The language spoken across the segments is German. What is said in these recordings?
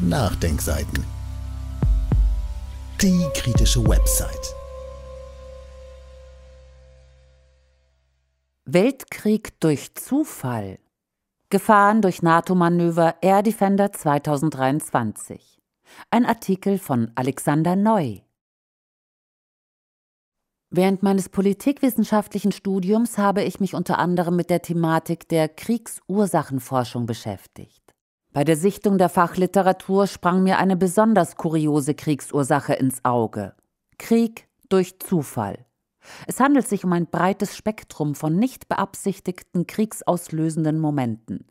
Nachdenkseiten. Die kritische Website. Weltkrieg durch Zufall. Gefahren durch NATO-Manöver Air Defender 2023. Ein Artikel von Alexander Neu. Während meines politikwissenschaftlichen Studiums habe ich mich unter anderem mit der Thematik der Kriegsursachenforschung beschäftigt. Bei der Sichtung der Fachliteratur sprang mir eine besonders kuriose Kriegsursache ins Auge. Krieg durch Zufall. Es handelt sich um ein breites Spektrum von nicht beabsichtigten kriegsauslösenden Momenten.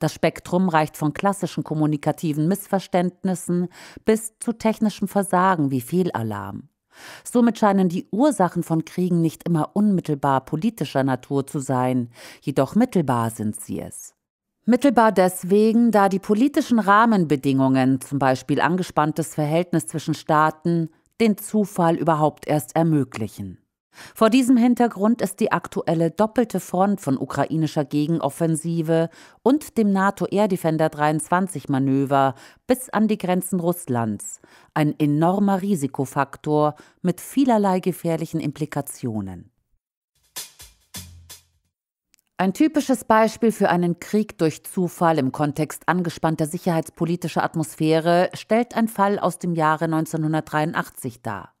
Das Spektrum reicht von klassischen kommunikativen Missverständnissen bis zu technischem Versagen wie Fehlalarm. Somit scheinen die Ursachen von Kriegen nicht immer unmittelbar politischer Natur zu sein, jedoch mittelbar sind sie es. Mittelbar deswegen, da die politischen Rahmenbedingungen, zum Beispiel angespanntes Verhältnis zwischen Staaten, den Zufall überhaupt erst ermöglichen. Vor diesem Hintergrund ist die aktuelle doppelte Front von ukrainischer Gegenoffensive und dem NATO Air Defender 23 Manöver bis an die Grenzen Russlands ein enormer Risikofaktor mit vielerlei gefährlichen Implikationen. Ein typisches Beispiel für einen Krieg durch Zufall im Kontext angespannter sicherheitspolitischer Atmosphäre stellt ein Fall aus dem Jahre 1983 dar.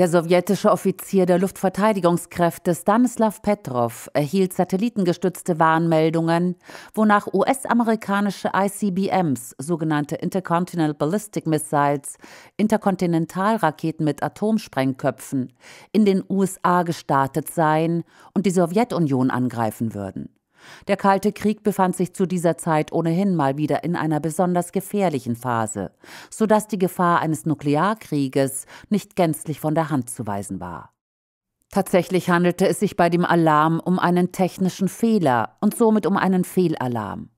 Der sowjetische Offizier der Luftverteidigungskräfte Stanislav Petrov erhielt satellitengestützte Warnmeldungen, wonach US-amerikanische ICBMs, sogenannte Intercontinental Ballistic Missiles, Interkontinentalraketen mit Atomsprengköpfen, in den USA gestartet seien und die Sowjetunion angreifen würden. Der Kalte Krieg befand sich zu dieser Zeit ohnehin mal wieder in einer besonders gefährlichen Phase, sodass die Gefahr eines Nuklearkrieges nicht gänzlich von der Hand zu weisen war. Tatsächlich handelte es sich bei dem Alarm um einen technischen Fehler und somit um einen Fehlalarm.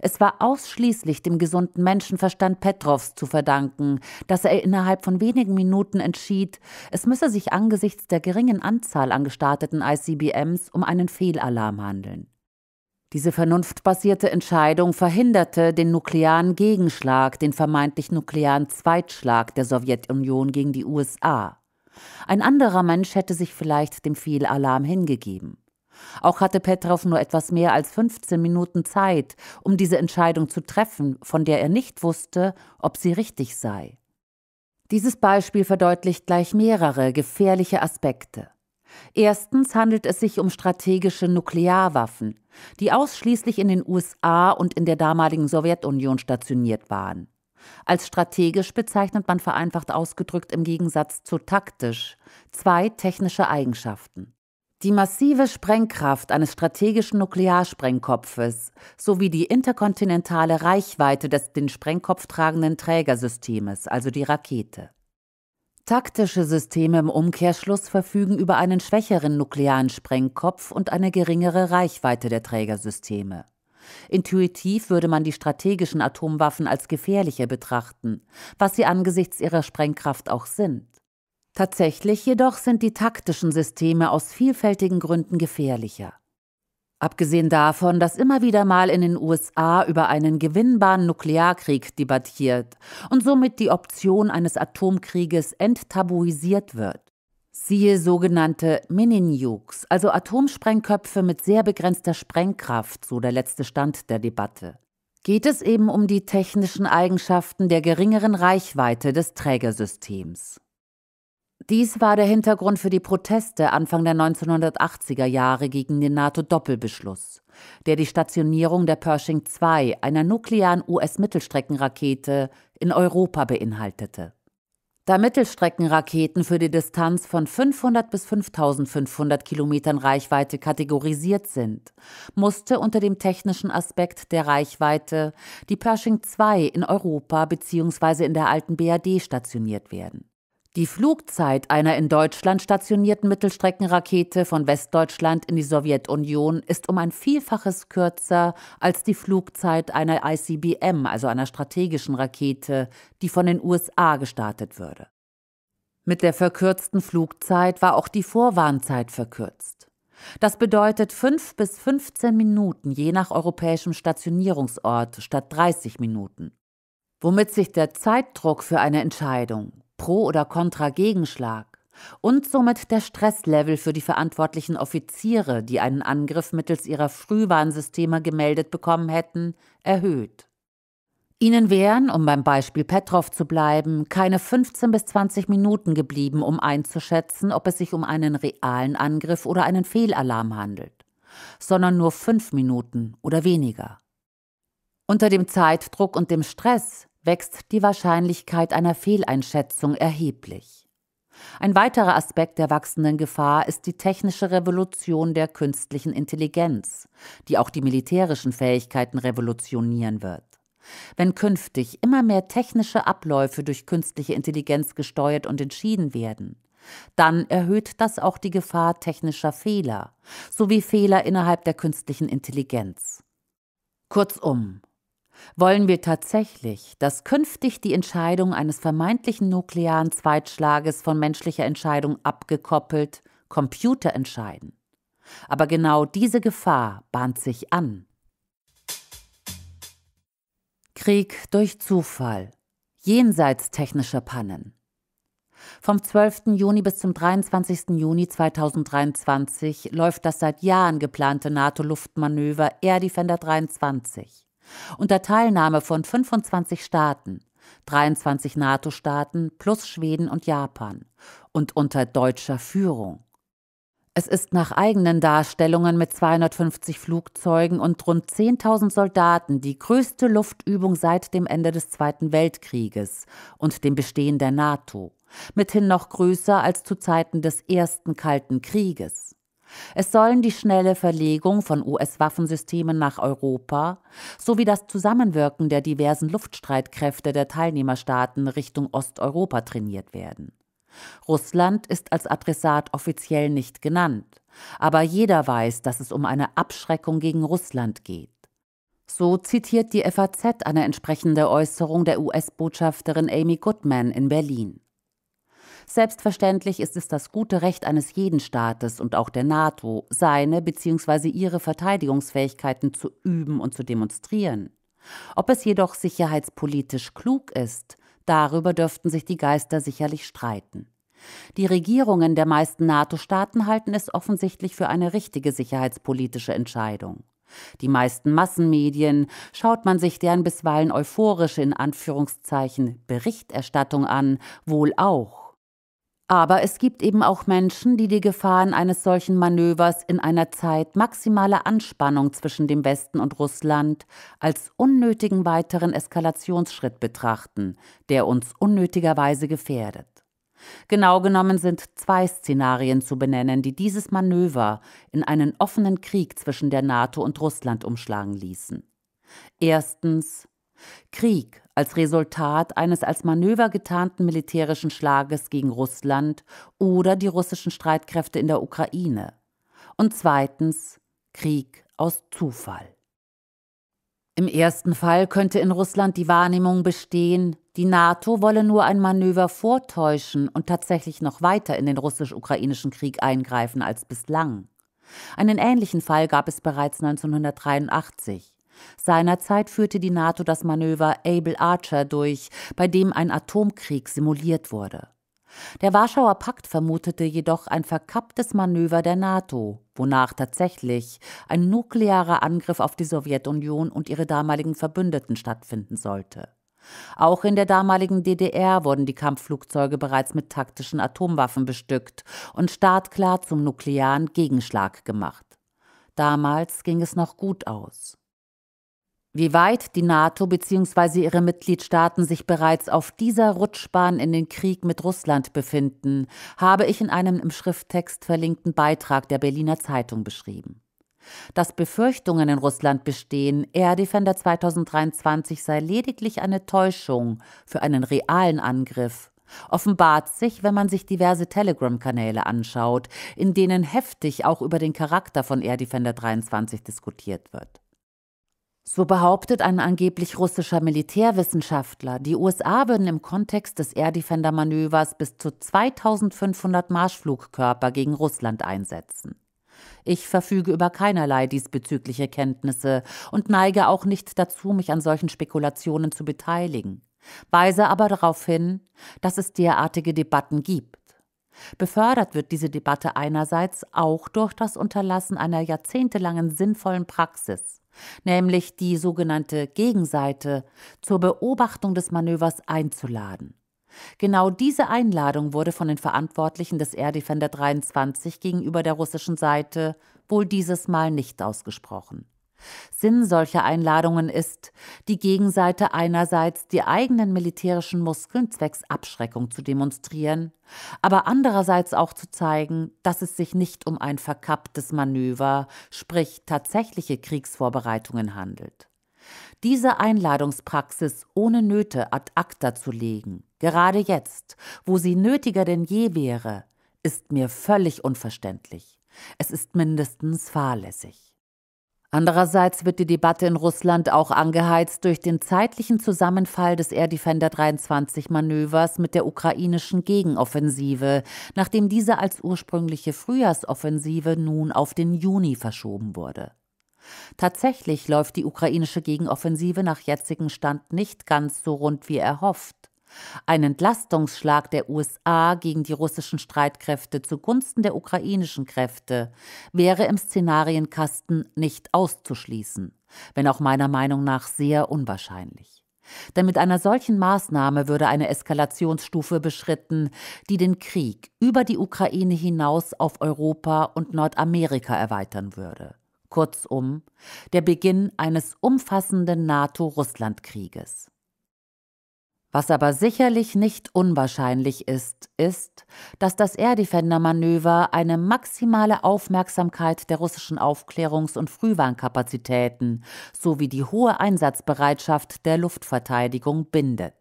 Es war ausschließlich dem gesunden Menschenverstand Petrovs zu verdanken, dass er innerhalb von wenigen Minuten entschied, es müsse sich angesichts der geringen Anzahl an gestarteten ICBMs um einen Fehlalarm handeln. Diese vernunftbasierte Entscheidung verhinderte den nuklearen Gegenschlag, den vermeintlich nuklearen Zweitschlag der Sowjetunion gegen die USA. Ein anderer Mensch hätte sich vielleicht dem Fehlalarm hingegeben. Auch hatte Petrov nur etwas mehr als 15 Minuten Zeit, um diese Entscheidung zu treffen, von der er nicht wusste, ob sie richtig sei. Dieses Beispiel verdeutlicht gleich mehrere gefährliche Aspekte. Erstens handelt es sich um strategische Nuklearwaffen, die ausschließlich in den USA und in der damaligen Sowjetunion stationiert waren. Als strategisch bezeichnet man vereinfacht ausgedrückt im Gegensatz zu taktisch zwei technische Eigenschaften. Die massive Sprengkraft eines strategischen Nuklearsprengkopfes sowie die interkontinentale Reichweite des den Sprengkopf tragenden Trägersystems, also die Rakete. Taktische Systeme im Umkehrschluss verfügen über einen schwächeren nuklearen Sprengkopf und eine geringere Reichweite der Trägersysteme. Intuitiv würde man die strategischen Atomwaffen als gefährlicher betrachten, was sie angesichts ihrer Sprengkraft auch sind. Tatsächlich jedoch sind die taktischen Systeme aus vielfältigen Gründen gefährlicher. Abgesehen davon, dass immer wieder mal in den USA über einen gewinnbaren Nuklearkrieg debattiert und somit die Option eines Atomkrieges enttabuisiert wird. Siehe sogenannte Mininukes, also Atomsprengköpfe mit sehr begrenzter Sprengkraft, so der letzte Stand der Debatte. Geht es eben um die technischen Eigenschaften der geringeren Reichweite des Trägersystems. Dies war der Hintergrund für die Proteste Anfang der 1980er Jahre gegen den NATO-Doppelbeschluss, der die Stationierung der Pershing II, einer nuklearen US-Mittelstreckenrakete, in Europa beinhaltete. Da Mittelstreckenraketen für die Distanz von 500 bis 5500 Kilometern Reichweite kategorisiert sind, musste unter dem technischen Aspekt der Reichweite die Pershing II in Europa bzw. in der alten BAD stationiert werden. Die Flugzeit einer in Deutschland stationierten Mittelstreckenrakete von Westdeutschland in die Sowjetunion ist um ein Vielfaches kürzer als die Flugzeit einer ICBM, also einer strategischen Rakete, die von den USA gestartet würde. Mit der verkürzten Flugzeit war auch die Vorwarnzeit verkürzt. Das bedeutet 5 bis 15 Minuten je nach europäischem Stationierungsort statt 30 Minuten. Womit sich der Zeitdruck für eine Entscheidung Pro- oder Kontra-Gegenschlag und somit der Stresslevel für die verantwortlichen Offiziere, die einen Angriff mittels ihrer Frühwarnsysteme gemeldet bekommen hätten, erhöht. Ihnen wären, um beim Beispiel Petrov zu bleiben, keine 15 bis 20 Minuten geblieben, um einzuschätzen, ob es sich um einen realen Angriff oder einen Fehlalarm handelt, sondern nur fünf Minuten oder weniger. Unter dem Zeitdruck und dem Stress wächst die Wahrscheinlichkeit einer Fehleinschätzung erheblich. Ein weiterer Aspekt der wachsenden Gefahr ist die technische Revolution der künstlichen Intelligenz, die auch die militärischen Fähigkeiten revolutionieren wird. Wenn künftig immer mehr technische Abläufe durch künstliche Intelligenz gesteuert und entschieden werden, dann erhöht das auch die Gefahr technischer Fehler sowie Fehler innerhalb der künstlichen Intelligenz. Kurzum, wollen wir tatsächlich, dass künftig die Entscheidung eines vermeintlichen nuklearen Zweitschlages von menschlicher Entscheidung abgekoppelt Computer entscheiden? Aber genau diese Gefahr bahnt sich an. Krieg durch Zufall. Jenseits technischer Pannen. Vom 12. Juni bis zum 23. Juni 2023 läuft das seit Jahren geplante NATO-Luftmanöver Air Defender 23 unter Teilnahme von 25 Staaten, 23 NATO-Staaten plus Schweden und Japan und unter deutscher Führung. Es ist nach eigenen Darstellungen mit 250 Flugzeugen und rund 10.000 Soldaten die größte Luftübung seit dem Ende des Zweiten Weltkrieges und dem Bestehen der NATO, mithin noch größer als zu Zeiten des ersten Kalten Krieges. Es sollen die schnelle Verlegung von US-Waffensystemen nach Europa sowie das Zusammenwirken der diversen Luftstreitkräfte der Teilnehmerstaaten Richtung Osteuropa trainiert werden. Russland ist als Adressat offiziell nicht genannt, aber jeder weiß, dass es um eine Abschreckung gegen Russland geht. So zitiert die FAZ eine entsprechende Äußerung der US-Botschafterin Amy Goodman in Berlin. Selbstverständlich ist es das gute Recht eines jeden Staates und auch der NATO, seine bzw. ihre Verteidigungsfähigkeiten zu üben und zu demonstrieren. Ob es jedoch sicherheitspolitisch klug ist, darüber dürften sich die Geister sicherlich streiten. Die Regierungen der meisten NATO-Staaten halten es offensichtlich für eine richtige sicherheitspolitische Entscheidung. Die meisten Massenmedien schaut man sich deren bisweilen euphorische in Anführungszeichen Berichterstattung an, wohl auch aber es gibt eben auch Menschen, die die Gefahren eines solchen Manövers in einer Zeit maximaler Anspannung zwischen dem Westen und Russland als unnötigen weiteren Eskalationsschritt betrachten, der uns unnötigerweise gefährdet. Genau genommen sind zwei Szenarien zu benennen, die dieses Manöver in einen offenen Krieg zwischen der NATO und Russland umschlagen ließen. Erstens Krieg als Resultat eines als Manöver getarnten militärischen Schlages gegen Russland oder die russischen Streitkräfte in der Ukraine. Und zweitens Krieg aus Zufall. Im ersten Fall könnte in Russland die Wahrnehmung bestehen, die NATO wolle nur ein Manöver vortäuschen und tatsächlich noch weiter in den russisch-ukrainischen Krieg eingreifen als bislang. Einen ähnlichen Fall gab es bereits 1983. Seinerzeit führte die NATO das Manöver Able Archer durch, bei dem ein Atomkrieg simuliert wurde. Der Warschauer Pakt vermutete jedoch ein verkapptes Manöver der NATO, wonach tatsächlich ein nuklearer Angriff auf die Sowjetunion und ihre damaligen Verbündeten stattfinden sollte. Auch in der damaligen DDR wurden die Kampfflugzeuge bereits mit taktischen Atomwaffen bestückt und startklar zum nuklearen Gegenschlag gemacht. Damals ging es noch gut aus. Wie weit die NATO bzw. ihre Mitgliedstaaten sich bereits auf dieser Rutschbahn in den Krieg mit Russland befinden, habe ich in einem im Schrifttext verlinkten Beitrag der Berliner Zeitung beschrieben. Dass Befürchtungen in Russland bestehen, Air Defender 2023 sei lediglich eine Täuschung für einen realen Angriff, offenbart sich, wenn man sich diverse Telegram-Kanäle anschaut, in denen heftig auch über den Charakter von Air Defender 23 diskutiert wird. So behauptet ein angeblich russischer Militärwissenschaftler, die USA würden im Kontext des Air Defender Manövers bis zu 2500 Marschflugkörper gegen Russland einsetzen. Ich verfüge über keinerlei diesbezügliche Kenntnisse und neige auch nicht dazu, mich an solchen Spekulationen zu beteiligen, weise aber darauf hin, dass es derartige Debatten gibt Befördert wird diese Debatte einerseits auch durch das Unterlassen einer jahrzehntelangen sinnvollen Praxis, nämlich die sogenannte Gegenseite zur Beobachtung des Manövers einzuladen. Genau diese Einladung wurde von den Verantwortlichen des Air Defender 23 gegenüber der russischen Seite wohl dieses Mal nicht ausgesprochen. Sinn solcher Einladungen ist, die Gegenseite einerseits die eigenen militärischen Muskeln zwecks Abschreckung zu demonstrieren, aber andererseits auch zu zeigen, dass es sich nicht um ein verkapptes Manöver, sprich tatsächliche Kriegsvorbereitungen handelt. Diese Einladungspraxis ohne Nöte ad acta zu legen, gerade jetzt, wo sie nötiger denn je wäre, ist mir völlig unverständlich. Es ist mindestens fahrlässig. Andererseits wird die Debatte in Russland auch angeheizt durch den zeitlichen Zusammenfall des Air Defender 23 Manövers mit der ukrainischen Gegenoffensive, nachdem diese als ursprüngliche Frühjahrsoffensive nun auf den Juni verschoben wurde. Tatsächlich läuft die ukrainische Gegenoffensive nach jetzigem Stand nicht ganz so rund wie erhofft. Ein Entlastungsschlag der USA gegen die russischen Streitkräfte zugunsten der ukrainischen Kräfte wäre im Szenarienkasten nicht auszuschließen, wenn auch meiner Meinung nach sehr unwahrscheinlich. Denn mit einer solchen Maßnahme würde eine Eskalationsstufe beschritten, die den Krieg über die Ukraine hinaus auf Europa und Nordamerika erweitern würde. Kurzum, der Beginn eines umfassenden NATO-Russland-Krieges. Was aber sicherlich nicht unwahrscheinlich ist, ist, dass das Air Defender Manöver eine maximale Aufmerksamkeit der russischen Aufklärungs- und Frühwarnkapazitäten sowie die hohe Einsatzbereitschaft der Luftverteidigung bindet.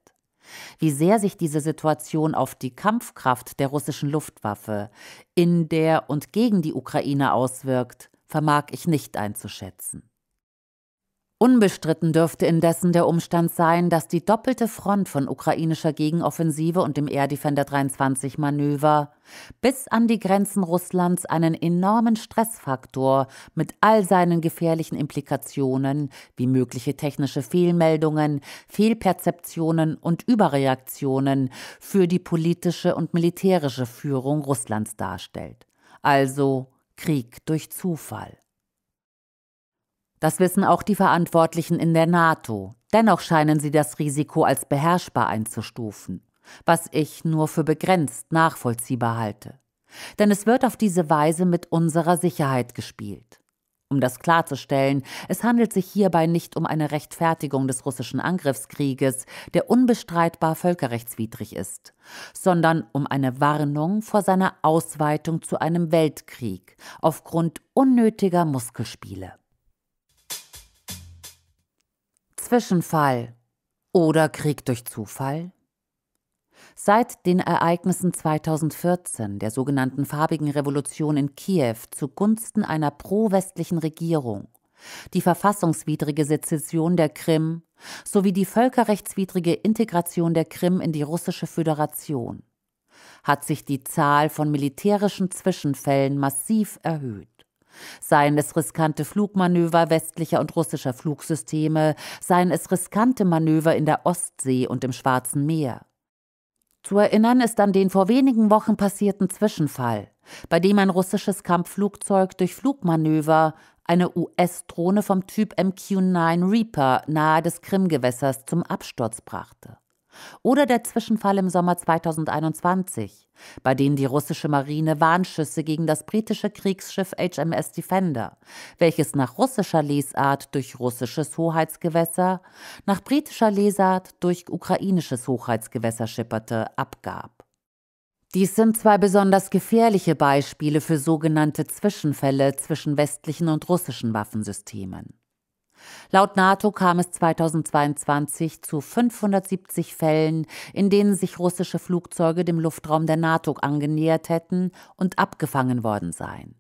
Wie sehr sich diese Situation auf die Kampfkraft der russischen Luftwaffe in der und gegen die Ukraine auswirkt, vermag ich nicht einzuschätzen. Unbestritten dürfte indessen der Umstand sein, dass die doppelte Front von ukrainischer Gegenoffensive und dem Air Defender 23 Manöver bis an die Grenzen Russlands einen enormen Stressfaktor mit all seinen gefährlichen Implikationen wie mögliche technische Fehlmeldungen, Fehlperzeptionen und Überreaktionen für die politische und militärische Führung Russlands darstellt. Also Krieg durch Zufall. Das wissen auch die Verantwortlichen in der NATO. Dennoch scheinen sie das Risiko als beherrschbar einzustufen, was ich nur für begrenzt nachvollziehbar halte. Denn es wird auf diese Weise mit unserer Sicherheit gespielt. Um das klarzustellen, es handelt sich hierbei nicht um eine Rechtfertigung des russischen Angriffskrieges, der unbestreitbar völkerrechtswidrig ist, sondern um eine Warnung vor seiner Ausweitung zu einem Weltkrieg aufgrund unnötiger Muskelspiele. Zwischenfall oder Krieg durch Zufall? Seit den Ereignissen 2014, der sogenannten farbigen Revolution in Kiew zugunsten einer pro-westlichen Regierung, die verfassungswidrige Sezession der Krim sowie die völkerrechtswidrige Integration der Krim in die russische Föderation, hat sich die Zahl von militärischen Zwischenfällen massiv erhöht. Seien es riskante Flugmanöver westlicher und russischer Flugsysteme, seien es riskante Manöver in der Ostsee und im Schwarzen Meer. Zu erinnern ist an den vor wenigen Wochen passierten Zwischenfall, bei dem ein russisches Kampfflugzeug durch Flugmanöver eine US-Drohne vom Typ MQ-9 Reaper nahe des Krimgewässers zum Absturz brachte. Oder der Zwischenfall im Sommer 2021, bei dem die russische Marine Warnschüsse gegen das britische Kriegsschiff HMS Defender, welches nach russischer Lesart durch russisches Hoheitsgewässer, nach britischer Lesart durch ukrainisches Hoheitsgewässer schipperte, abgab. Dies sind zwei besonders gefährliche Beispiele für sogenannte Zwischenfälle zwischen westlichen und russischen Waffensystemen. Laut NATO kam es 2022 zu 570 Fällen, in denen sich russische Flugzeuge dem Luftraum der NATO angenähert hätten und abgefangen worden seien.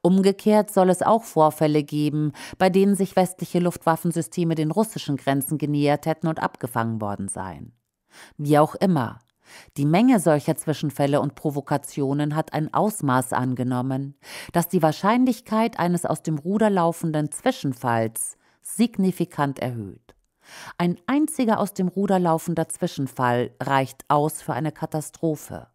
Umgekehrt soll es auch Vorfälle geben, bei denen sich westliche Luftwaffensysteme den russischen Grenzen genähert hätten und abgefangen worden seien. Wie auch immer, die Menge solcher Zwischenfälle und Provokationen hat ein Ausmaß angenommen, dass die Wahrscheinlichkeit eines aus dem Ruder laufenden Zwischenfalls signifikant erhöht. Ein einziger aus dem Ruder laufender Zwischenfall reicht aus für eine Katastrophe.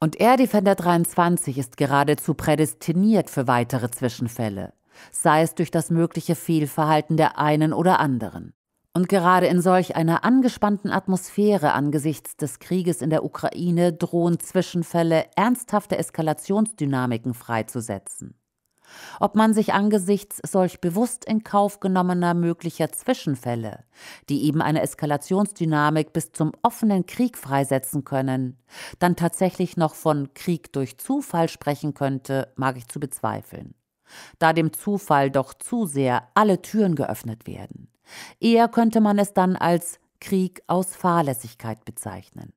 Und Air Defender 23 ist geradezu prädestiniert für weitere Zwischenfälle, sei es durch das mögliche Fehlverhalten der einen oder anderen. Und gerade in solch einer angespannten Atmosphäre angesichts des Krieges in der Ukraine drohen Zwischenfälle ernsthafte Eskalationsdynamiken freizusetzen ob man sich angesichts solch bewusst in Kauf genommener möglicher Zwischenfälle, die eben eine Eskalationsdynamik bis zum offenen Krieg freisetzen können, dann tatsächlich noch von Krieg durch Zufall sprechen könnte, mag ich zu bezweifeln, da dem Zufall doch zu sehr alle Türen geöffnet werden. Eher könnte man es dann als Krieg aus Fahrlässigkeit bezeichnen.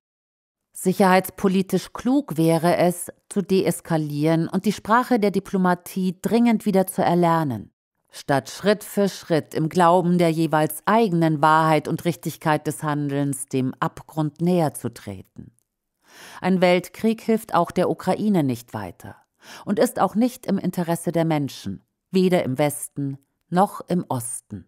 Sicherheitspolitisch klug wäre es, zu deeskalieren und die Sprache der Diplomatie dringend wieder zu erlernen. Statt Schritt für Schritt im Glauben der jeweils eigenen Wahrheit und Richtigkeit des Handelns dem Abgrund näher zu treten. Ein Weltkrieg hilft auch der Ukraine nicht weiter und ist auch nicht im Interesse der Menschen, weder im Westen noch im Osten.